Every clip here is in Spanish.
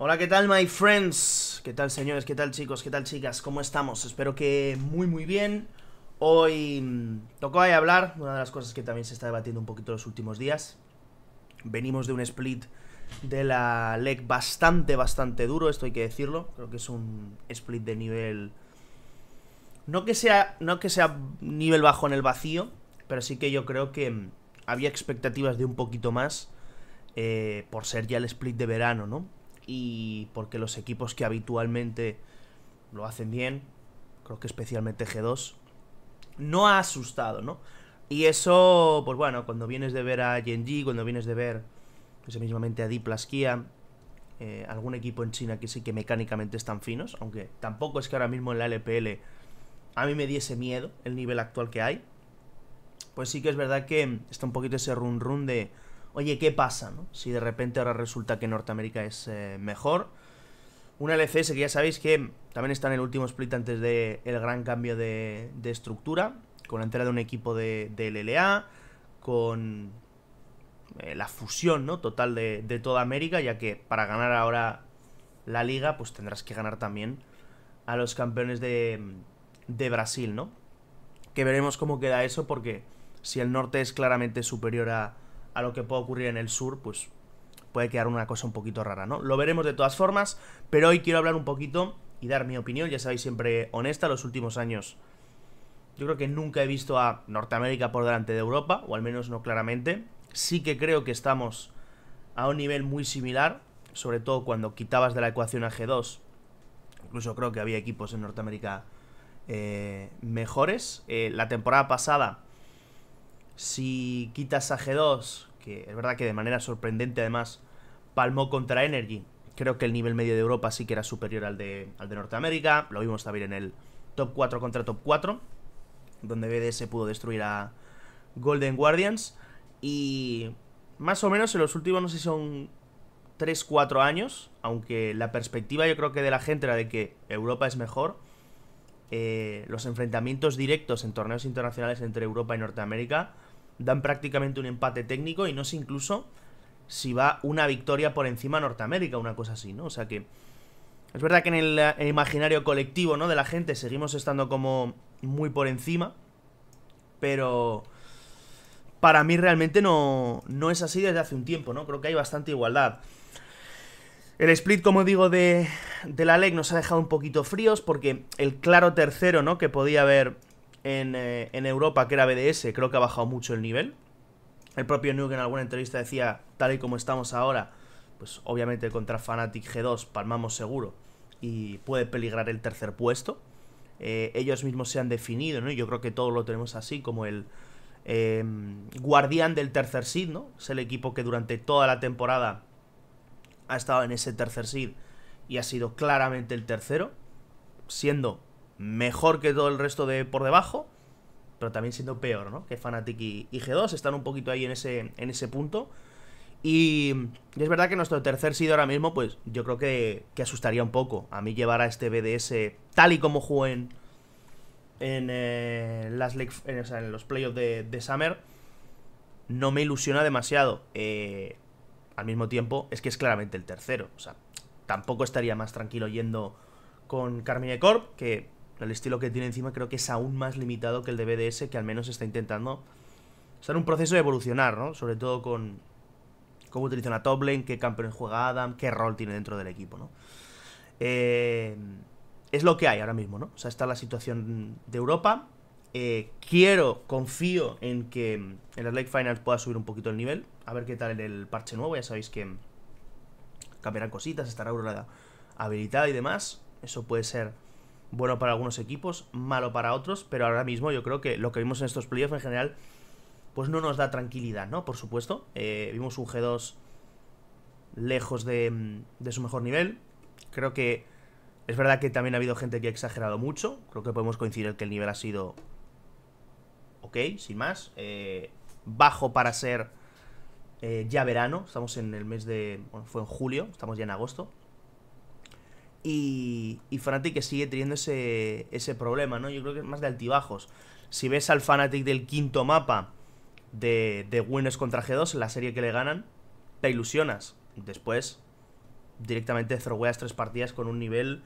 Hola, ¿qué tal, my friends? ¿Qué tal, señores? ¿Qué tal, chicos? ¿Qué tal, chicas? ¿Cómo estamos? Espero que muy, muy bien. Hoy mm, tocó ahí hablar, una de las cosas que también se está debatiendo un poquito los últimos días. Venimos de un split de la leg bastante, bastante duro, esto hay que decirlo. Creo que es un split de nivel... No que sea, no que sea nivel bajo en el vacío, pero sí que yo creo que mm, había expectativas de un poquito más eh, por ser ya el split de verano, ¿no? y porque los equipos que habitualmente lo hacen bien, creo que especialmente G2, no ha asustado, ¿no? Y eso, pues bueno, cuando vienes de ver a Genji, cuando vienes de ver, pues mismamente a Diplaskia, eh, algún equipo en China que sí que mecánicamente están finos, aunque tampoco es que ahora mismo en la LPL a mí me diese miedo el nivel actual que hay, pues sí que es verdad que está un poquito ese run run de oye, ¿qué pasa? Si de repente ahora resulta que Norteamérica es eh, mejor. Una LCS que ya sabéis que también está en el último split antes del gran cambio de, estructura, con la entrada de un equipo de, LLA, con eh, la fusión ¿no? total de, toda América, ya que para ganar ahora la liga, pues tendrás que ganar también a los campeones de, de, Brasil, ¿no? Que veremos cómo queda eso, porque si el norte es claramente superior a, a lo que pueda ocurrir en el sur, pues puede quedar una cosa un poquito rara, ¿no? Lo veremos de todas formas, pero hoy quiero hablar un poquito y dar mi opinión, ya sabéis, siempre honesta, los últimos años yo creo que nunca he visto a Norteamérica por delante de Europa, o al menos no claramente. Sí que creo que estamos a un nivel muy similar, sobre todo cuando quitabas de la ecuación a G2. Incluso creo que había equipos en Norteamérica eh, mejores. Eh, la temporada pasada, si quitas a G2, es verdad que de manera sorprendente además palmó contra Energy. Creo que el nivel medio de Europa sí que era superior al de, Norteamérica. Lo vimos también en el top 4 contra top 4, donde BDS pudo destruir a Golden Guardians. Y más o menos en los últimos, no sé si son 3, 4 años, aunque la perspectiva yo creo que de la gente era de que Europa es mejor, eh, los enfrentamientos directos en torneos internacionales entre Europa y Norteamérica dan prácticamente un empate técnico y no sé incluso si va una victoria por encima Norteamérica, una cosa así, ¿no? O sea que es verdad que en el, eh, imaginario colectivo, ¿no? De la gente seguimos estando como muy por encima, pero para mí realmente no, es así desde hace un tiempo, ¿no? Creo que hay bastante igualdad. El split, como digo, de, la LEC nos ha dejado un poquito fríos porque el claro tercero, ¿no? Que podía haber eh, en, Europa, que era BDS, creo que ha bajado mucho el nivel. El propio Nuke en alguna entrevista decía, tal y como estamos ahora, pues obviamente contra Fnatic G2 palmamos seguro y puede peligrar el tercer puesto. Eh, ellos mismos se han definido, ¿no? Yo creo que todos lo tenemos así, como el em, guardián del tercer seed, ¿no? Es el equipo que durante toda la temporada ha estado en ese tercer seed y ha sido claramente el tercero, siendo mejor que todo el resto de por debajo, pero también siendo peor, ¿no? Que Fnatic y, G2 están un poquito ahí en ese, en ese punto. Y, es verdad que nuestro tercer sido ahora mismo, pues yo creo que, asustaría un poco. A mí llevar a este BDS tal y como jugó en, eh, las los playoffs de, Summer, no me ilusiona demasiado. Eh, al mismo tiempo, es que es claramente el tercero. O sea, tampoco estaría más tranquilo yendo con Carmine Corp, que el estilo que tiene encima creo que es aún más limitado que el de BDS, que al menos está intentando estar en un proceso de evolucionar, ¿no? Sobre todo con cómo utilizan a top lane, qué campeón juega Adam, qué rol tiene dentro del equipo, ¿no? Eh, es lo que hay ahora mismo, ¿no? O sea, está la situación de Europa. Eh, quiero, confío en que en las Lake Finals pueda subir un poquito el nivel. A ver qué tal en el parche nuevo. Ya sabéis que cambiarán cositas, estará Aurora habilitada y demás. Eso puede ser bueno para algunos equipos, malo para otros, pero ahora mismo yo creo que lo que vimos en estos playoffs en general, pues no nos da tranquilidad, ¿no? Por supuesto, eh, vimos un G2 lejos de, mm, de su mejor nivel, creo que es verdad que también ha habido gente que ha exagerado mucho, creo que podemos coincidir en que el nivel ha sido ok, sin más, eh, bajo para ser... Eh, ya verano, estamos en el mes de. Bueno, fue en julio, estamos ya en agosto y, y Fnatic que sigue teniendo ese, ese problema, ¿no? Yo creo que es más de altibajos. Si ves al Fnatic del quinto mapa de, de Winners contra G2, la serie que le ganan, te ilusionas. Después, directamente throweas tres partidas con un nivel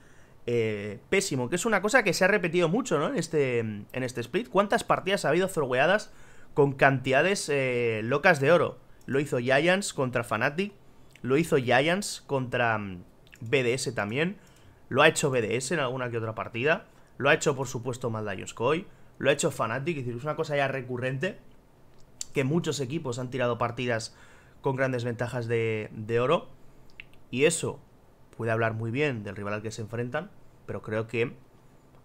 eh, pésimo, que es una cosa que se ha repetido mucho, ¿no? En este, en este split. ¿Cuántas partidas ha habido throweadas con cantidades eh, locas de oro? Lo hizo Giants contra Fnatic, lo hizo Giants contra mm, BDS también. Lo ha hecho BDS en alguna que otra partida. Lo ha hecho, por supuesto, Coy. Lo ha hecho Fnatic. Es decir, es una cosa ya recurrente que muchos equipos han tirado partidas con grandes ventajas de, de oro. Y eso puede hablar muy bien del rival al que se enfrentan. Pero creo que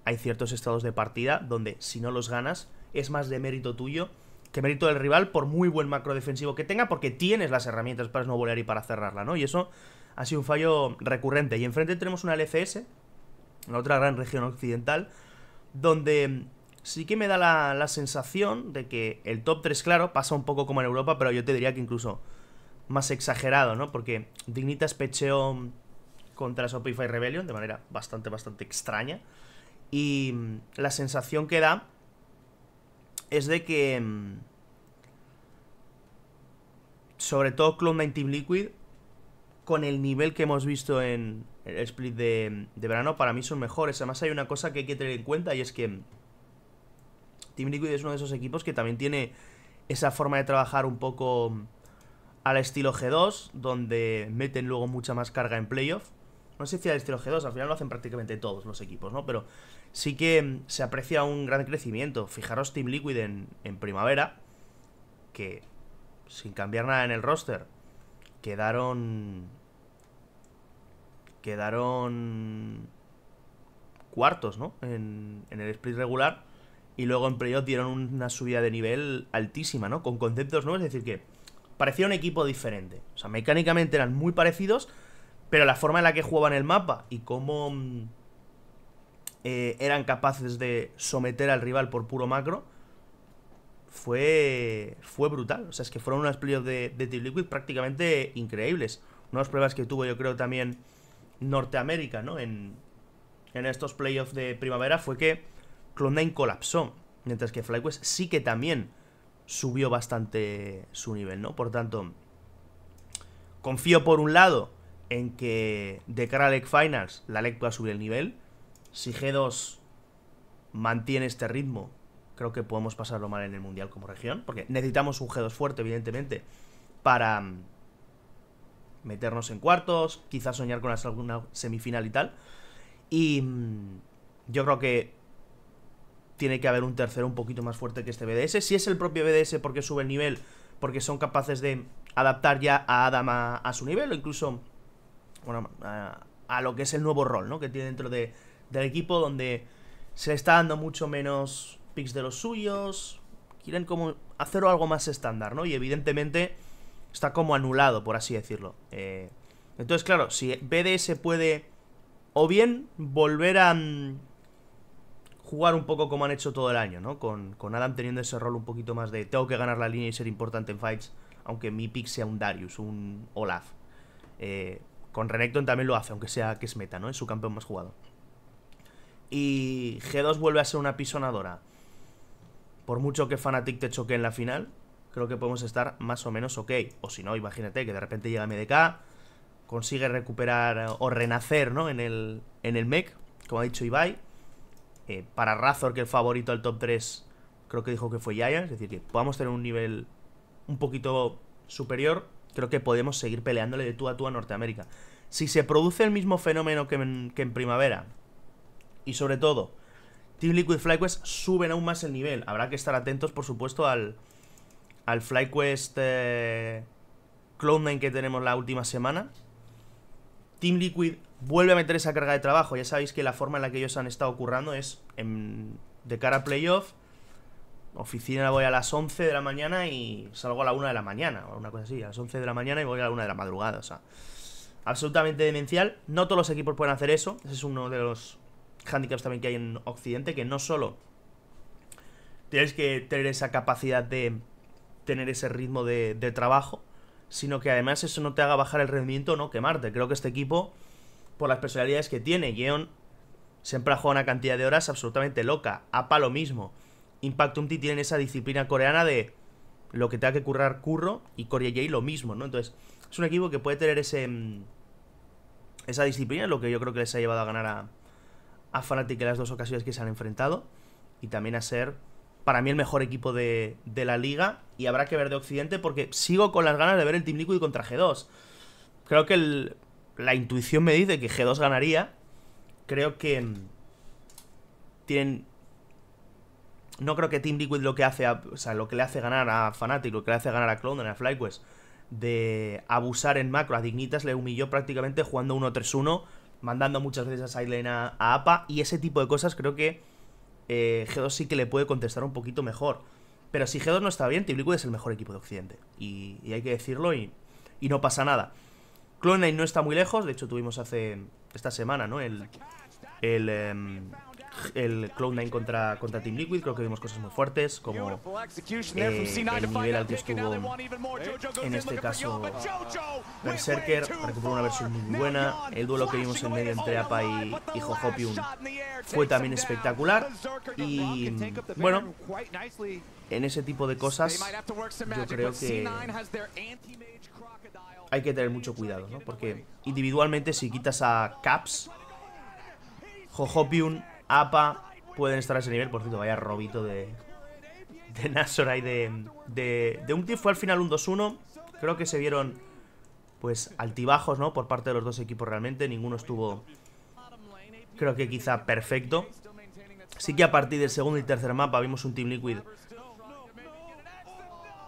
hay ciertos estados de partida donde si no los ganas es más de mérito tuyo que mérito del rival por muy buen macro defensivo que tenga porque tienes las herramientas para no volar y para cerrarla, ¿no? Y eso ha sido un fallo recurrente. Y enfrente tenemos una LCS, la otra gran región occidental, donde sí que me da la, sensación de que el top 3, claro, pasa un poco como en Europa, pero yo te diría que incluso más exagerado, ¿no? Porque Dignitas pecheó contra Shopify Rebellion de manera bastante, bastante extraña. Y la sensación que da es de que... Mm, sobre todo Clone 19 Liquid con el nivel que hemos visto en el split de, de verano, para mí son mejores. Además hay una cosa que hay que tener en cuenta y es que Team Liquid es uno de esos equipos que también tiene esa forma de trabajar un poco al estilo G2, donde meten luego mucha más carga en playoff. No sé si al estilo G2, al final lo hacen prácticamente todos los equipos, ¿no? Pero sí que se aprecia un gran crecimiento. Fijaros Team Liquid en, en primavera, que sin cambiar nada en el roster, quedaron quedaron cuartos, ¿no? En, en, el split regular. Y luego en playoff dieron una subida de nivel altísima, ¿no? Con conceptos nuevos. Es decir, que parecía un equipo diferente. O sea, mecánicamente eran muy parecidos. Pero la forma en la que jugaban el mapa y cómo mm, eh, eran capaces de someter al rival por puro macro fue, fue brutal. O sea, es que fueron unas playoffs de, de Team Liquid prácticamente increíbles. Unas pruebas que tuvo, yo creo, también Norteamérica, ¿no? En, en estos playoffs de primavera fue que clone colapsó. Mientras que FlyQuest sí que también subió bastante su nivel, ¿no? Por tanto, confío por un lado en que de cara a LEC Finals la Leg pueda subir el nivel. Si G2 mantiene este ritmo creo que podemos pasarlo mal en el Mundial como región, porque necesitamos un G2 fuerte, evidentemente, para mm, meternos en cuartos, quizás soñar con alguna semifinal y tal. Y mm, yo creo que tiene que haber un tercero un poquito más fuerte que este BDS. Si es el propio BDS porque sube el nivel, porque son capaces de adaptar ya a Adam a, su nivel, o incluso bueno, a, lo que es el nuevo rol ¿no? que tiene dentro del equipo, donde se le está dando mucho menos picks de los suyos. Quieren como hacer algo más estándar, ¿no? Y evidentemente está como anulado, por así decirlo. Eh, entonces, claro, si BDS puede o bien volver a mm, jugar un poco como han hecho todo el año, ¿no? Con, Adam teniendo ese rol un poquito más de tengo que ganar la línea y ser importante en fights, aunque mi pick sea un Darius, un Olaf. Eh, con Renekton también lo hace, aunque sea que es meta, ¿no? Es su campeón más jugado. Y G2 vuelve a ser una pisonadora por mucho que Fnatic te choque en la final, creo que podemos estar más o menos ok. O si no, imagínate que de repente llega MDK, consigue recuperar o renacer, ¿no? En el, en el mech, como ha dicho Ibai. Eh, para Razor, que el favorito al top 3, creo que dijo que fue Giants. Es decir, que podamos tener un nivel un poquito superior. Creo que podemos seguir peleándole de tú a tú a Norteamérica. Si se produce el mismo fenómeno que en primavera, y sobre todo Team Liquid FlyQuest suben aún más el nivel. Habrá que estar atentos, por supuesto, al, al FlyQuest eh, 9 que tenemos la última semana. Team Liquid vuelve a meter esa carga de trabajo. Ya sabéis que la forma en la que ellos han estado currando es de cara a playoff. Oficina voy a las 11 de la mañana y salgo a la 1 de la mañana, o una cosa así. A las 11 de la mañana y voy a la 1 de la madrugada, o sea absolutamente demencial. No todos los equipos pueden hacer eso. Ese es uno de los handicaps también que hay en Occidente, que no solo tienes que tener esa capacidad de tener ese ritmo de, trabajo, sino que además eso no te haga bajar el rendimiento o no quemarte. Creo que este equipo, por las personalidades que tiene, Yeon siempre ha jugado una cantidad de horas absolutamente loca. APA lo mismo. Impactum T tienen esa disciplina coreana de lo que tenga que currar curro y Korea J lo mismo, ¿no? Entonces, es un equipo que puede tener ese mm, esa disciplina, lo que yo creo que les ha llevado a ganar a, a Fnatic en las dos ocasiones que se han enfrentado y también a ser para mí el mejor equipo de, la liga y habrá que ver de Occidente porque sigo con las ganas de ver el Team Liquid contra G2. Creo que la intuición me dice que G2 ganaría. Creo que mm, tienen no creo que Team Liquid lo que hace, o sea, lo que le hace ganar a Fnatic, lo que le hace ganar a en a FlyQuest, de abusar en macro a Dignitas le humilló prácticamente jugando 1-3-1 mandando muchas veces a Sailena a, APA y ese tipo de cosas creo que eh, G2 sí que le puede contestar un poquito mejor. Pero si G2 no está bien, Team es el mejor equipo de Occidente. Y, hay que decirlo y, y no pasa nada. clone no está muy lejos, de hecho tuvimos hace esta semana, ¿no? El, el, em, el Cloud9 contra, contra Team Liquid, creo que vimos cosas muy fuertes, como eh, el nivel al que estuvo eh, en este caso Berserker, recuperó una versión muy buena, el duelo que vimos en medio entre APA y, y fue también espectacular, y bueno, en ese tipo de cosas yo creo que hay que tener mucho cuidado, ¿no? Porque individualmente si quitas a Caps, Jojopium APA pueden estar a ese nivel. Por cierto, vaya robito de, de Nasora y de, de, un team, Fue al final un 2-1. Creo que se vieron pues altibajos, ¿no? Por parte de los dos equipos realmente. Ninguno estuvo, creo que quizá perfecto. Sí que a partir del segundo y tercer mapa vimos un Team Liquid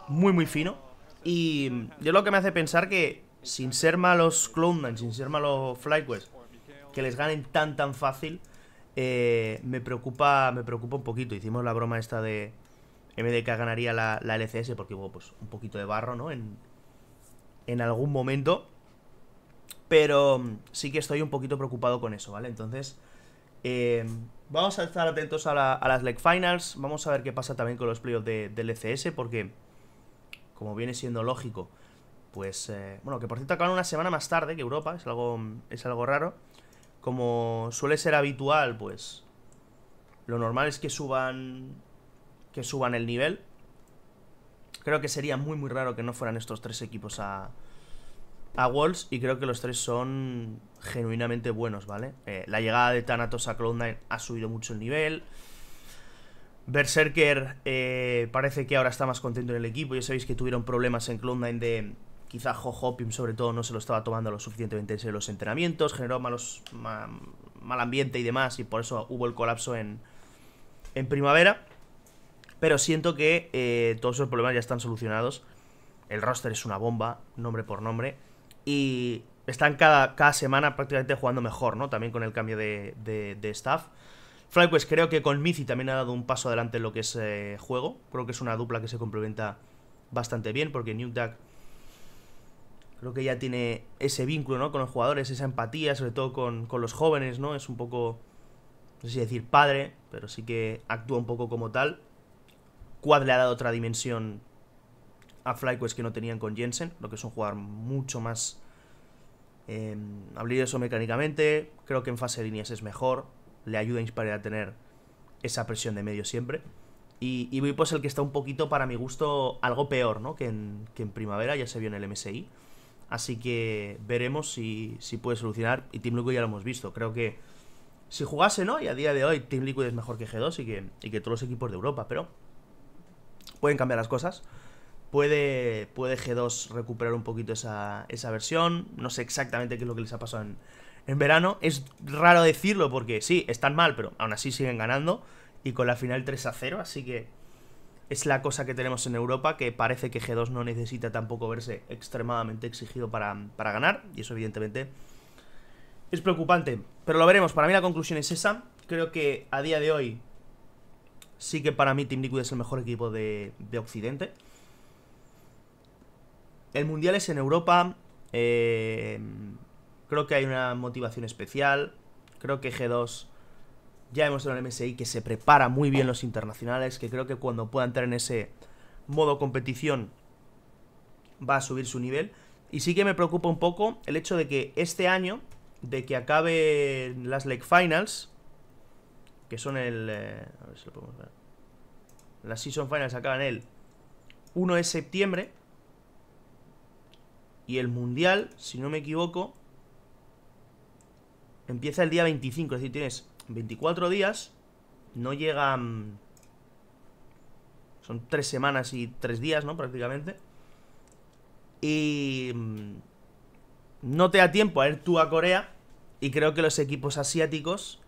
muy, muy fino. Y yo lo que me hace pensar que sin ser malos cloud sin ser malos FlyQuest, que les ganen tan, tan fácil eh, me preocupa me preocupa un poquito. Hicimos la broma esta de MDK ganaría la, LCS porque hubo pues un poquito de barro, ¿no? En, en algún momento. Pero mm, sí que estoy un poquito preocupado con eso, ¿vale? Entonces, eh, vamos a estar atentos a, las Leg Finals. Vamos a ver qué pasa también con los playoffs de, LCS, porque, como viene siendo lógico, pues... Eh, bueno, que por cierto acaban una semana más tarde que Europa, es algo, mm, es algo raro. Como suele ser habitual, pues lo normal es que suban que suban el nivel. Creo que sería muy muy raro que no fueran estos tres equipos a a Wolves y creo que los tres son genuinamente buenos, ¿vale? Eh, la llegada de Thanatos a Cloud9 ha subido mucho el nivel. Berserker eh, parece que ahora está más contento en el equipo. Ya sabéis que tuvieron problemas en Cloud9 de, Quizá Jojo sobre todo, no se lo estaba tomando lo suficientemente en serio los entrenamientos, generó malos, mal ambiente y demás, y por eso hubo el colapso en, primavera. Pero siento que eh, todos esos problemas ya están solucionados. El roster es una bomba, nombre por nombre. Y están cada, cada semana prácticamente jugando mejor, ¿no? También con el cambio de, de, staff. FlyQuest creo que con Mizi también ha dado un paso adelante en lo que es eh, juego. Creo que es una dupla que se complementa bastante bien porque New creo que ya tiene ese vínculo, ¿no? Con los jugadores, esa empatía, sobre todo con, los jóvenes, ¿no? Es un poco, no sé si decir padre, pero sí que actúa un poco como tal. Quad le ha dado otra dimensión a FlyQuest que no tenían con Jensen, lo que es un jugador mucho más eh, em, eso mecánicamente, creo que en fase de líneas es mejor, le ayuda a Inspire a tener esa presión de medio siempre. Y, y voy pues el que está un poquito, para mi gusto, algo peor, ¿no? Que en, que en primavera ya se vio en el MSI. Así que veremos si, si puede solucionar. Y Team Liquid ya lo hemos visto. Creo que si jugase, ¿no? Y a día de hoy Team Liquid es mejor que G2 y que, que todos los equipos de Europa. Pero pueden cambiar las cosas. Puede, puede G2 recuperar un poquito esa, esa versión. No sé exactamente qué es lo que les ha pasado en, en verano. Es raro decirlo porque sí, están mal, pero aún así siguen ganando. Y con la final 3 a 0. Así que es la cosa que tenemos en Europa, que parece que G2 no necesita tampoco verse extremadamente exigido para, ganar, y eso evidentemente es preocupante, pero lo veremos, para mí la conclusión es esa, creo que a día de hoy sí que para mí Team Liquid es el mejor equipo de, de Occidente. El Mundial es en Europa, eh, creo que hay una motivación especial, creo que G2 ya hemos en el MSI que se prepara muy bien los internacionales, que creo que cuando pueda entrar en ese modo competición va a subir su nivel. Y sí que me preocupa un poco el hecho de que este año, de que acaben las Leg Finals, que son el... Eh, a ver si lo podemos ver. Las Season Finals acaban el 1 de septiembre. Y el Mundial, si no me equivoco, empieza el día 25. Es decir, tienes 24 días. No llegan... Mm, son tres semanas y tres días, ¿no? Prácticamente. Y... Mm, no te da tiempo a ir tú a Corea. Y creo que los equipos asiáticos...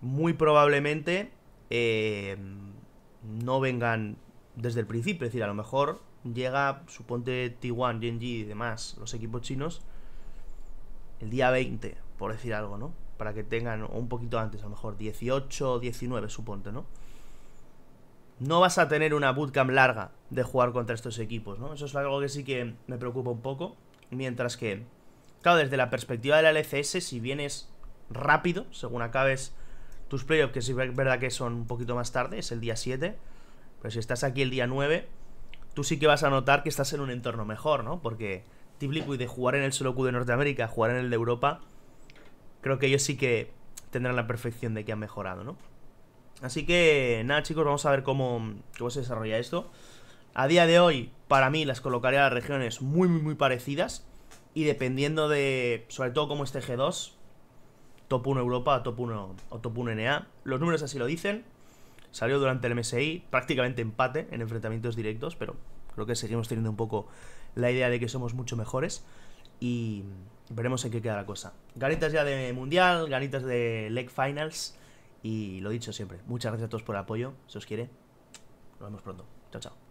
Muy probablemente... Eh, no vengan desde el principio. Es decir, a lo mejor llega, suponte, T1, Genji y demás, los equipos chinos, el día 20, por decir algo, ¿no? para que tengan un poquito antes, a lo mejor 18 o 19, suponte, ¿no? No vas a tener una bootcamp larga de jugar contra estos equipos, ¿no? Eso es algo que sí que me preocupa un poco. Mientras que, claro, desde la perspectiva de la LCS, si vienes rápido, según acabes tus playoffs, que sí es verdad que son un poquito más tarde, es el día 7, pero si estás aquí el día 9, tú sí que vas a notar que estás en un entorno mejor, ¿no? Porque Team Liquid de jugar en el solo Q de Norteamérica, jugar en el de Europa, creo que ellos sí que tendrán la perfección de que han mejorado, ¿no? Así que nada chicos, vamos a ver cómo, se desarrolla esto. A día de hoy, para mí, las colocaría las regiones muy, muy, muy parecidas. Y dependiendo de, sobre todo como este G2, top 1 Europa, top 1 o top 1 NA, los números así lo dicen. Salió durante el MSI, prácticamente empate en enfrentamientos directos, pero creo que seguimos teniendo un poco la idea de que somos mucho mejores y veremos en qué queda la cosa. Ganitas ya de Mundial, ganitas de Leg Finals y lo dicho siempre. Muchas gracias a todos por el apoyo, se os quiere. Nos vemos pronto. Chao, chao.